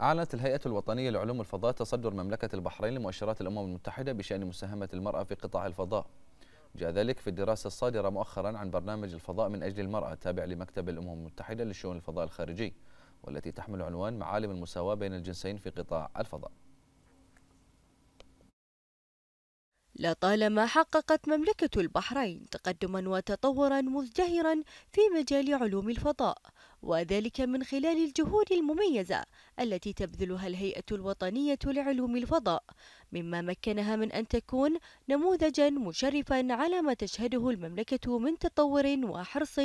أعلنت الهيئة الوطنية لعلوم الفضاء تصدر مملكة البحرين لمؤشرات الأمم المتحدة بشأن مساهمة المرأة في قطاع الفضاء جاء ذلك في الدراسة الصادرة مؤخرا عن برنامج الفضاء من أجل المرأة التابع لمكتب الأمم المتحدة لشؤون الفضاء الخارجي والتي تحمل عنوان معالم المساواة بين الجنسين في قطاع الفضاء لطالما حققت مملكة البحرين تقدما وتطورا مزدهرا في مجال علوم الفضاء وذلك من خلال الجهود المميزة التي تبذلها الهيئة الوطنية لعلوم الفضاء مما مكنها من أن تكون نموذجا مشرفا على ما تشهده المملكة من تطور وحرص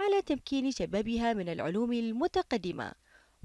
على تمكين شبابها من العلوم المتقدمة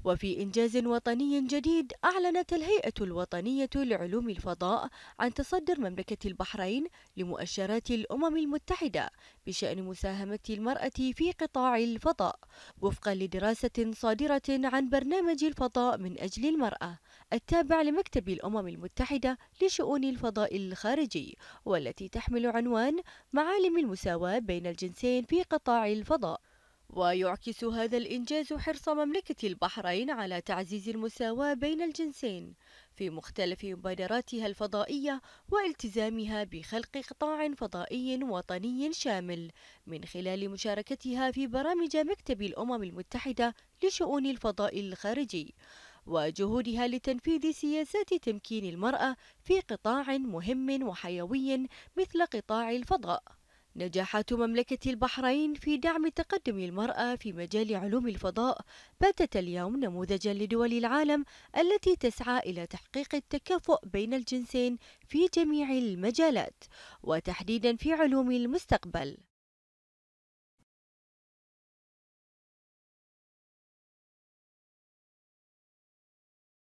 وفي إنجاز وطني جديد أعلنت الهيئة الوطنية لعلوم الفضاء عن تصدر مملكة البحرين لمؤشرات الأمم المتحدة بشأن مساهمة المرأة في قطاع الفضاء وفقا لدراسة صادرة عن برنامج الفضاء من أجل المرأة التابع لمكتب الأمم المتحدة لشؤون الفضاء الخارجي والتي تحمل عنوان معالم المساواة بين الجنسين في قطاع الفضاء ويعكس هذا الإنجاز حرص مملكة البحرين على تعزيز المساواة بين الجنسين في مختلف مبادراتها الفضائية والتزامها بخلق قطاع فضائي وطني شامل من خلال مشاركتها في برامج مكتب الأمم المتحدة لشؤون الفضاء الخارجي وجهودها لتنفيذ سياسات تمكين المرأة في قطاع مهم وحيوي مثل قطاع الفضاء نجاحات مملكة البحرين في دعم تقدم المرأة في مجال علوم الفضاء باتت اليوم نموذجا لدول العالم التي تسعى إلى تحقيق التكافؤ بين الجنسين في جميع المجالات وتحديدا في علوم المستقبل